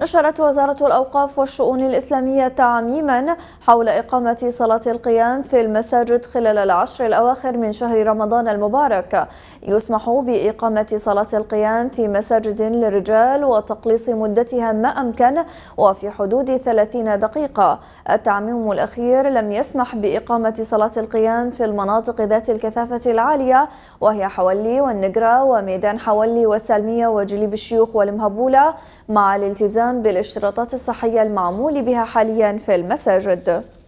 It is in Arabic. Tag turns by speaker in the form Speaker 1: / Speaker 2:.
Speaker 1: نشرت وزارة الأوقاف والشؤون الإسلامية تعميما حول إقامة صلاة القيام في المساجد خلال العشر الأواخر من شهر رمضان المبارك يسمح بإقامة صلاة القيام في مساجد للرجال وتقليص مدتها ما أمكن وفي حدود 30 دقيقة التعميم الأخير لم يسمح بإقامة صلاة القيام في المناطق ذات الكثافة العالية وهي حولي والنجرة وميدان حولي والسلمية وجليب الشيوخ والمهبولة مع الالتزام بالاشتراطات الصحية المعمول بها حاليا في المساجد